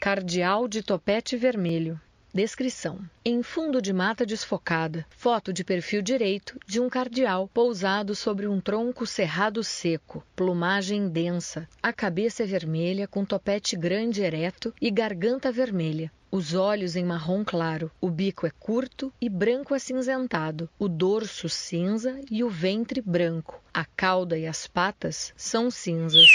Cardeal de topete vermelho. Descrição: Em fundo de mata desfocada, foto de perfil direito de um cardeal pousado sobre um tronco cerrado seco, plumagem densa, a cabeça é vermelha com topete grande ereto e garganta vermelha. Os olhos em marrom claro, o bico é curto e branco acinzentado, o dorso cinza e o ventre branco. A cauda e as patas são cinzas.